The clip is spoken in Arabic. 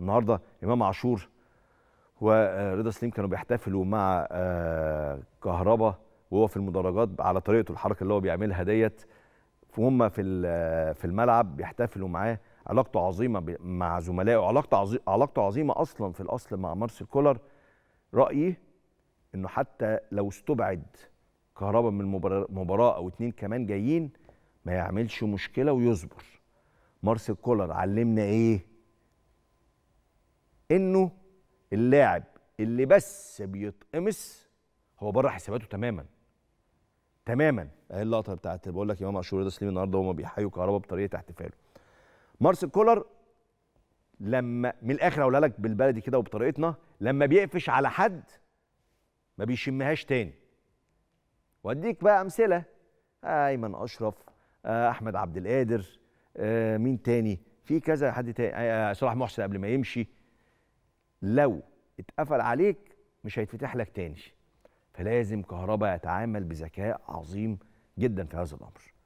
النهارده امام عاشور ورضا سليم كانوا بيحتفلوا مع آه، كهربا وهو في المدرجات على طريقته الحركه اللي هو بيعملها ديت وهم في آه، في الملعب بيحتفلوا معاه علاقته عظيمه مع زملائه علاقته عظيمه علاقته عظيمه اصلا في الاصل مع مارسيل كولر رايي انه حتى لو استبعد كهربا من مباراه او اتنين كمان جايين ما يعملش مشكله ويصبر مارسيل كولر علمنا ايه انه اللاعب اللي بس بيتقمص هو بره حساباته تماما تماما اهي اللقطه بتاعت بقول لك امام عاشور رضا سليم النهارده هما بيحيوا كهربا بطريقه احتفاله مارسيل كولر لما من الاخر اقولها لك بالبلدي كده وبطريقتنا لما بيقفش على حد ما بيشمهاش تاني واديك بقى امثله ايمن اشرف آه، احمد عبد القادر آه، مين تاني في كذا حد تاني آه، صلاح محسن قبل ما يمشي لو اتقفل عليك مش هيتفتح لك تاني فلازم كهرباء يتعامل بذكاء عظيم جدا في هذا الامر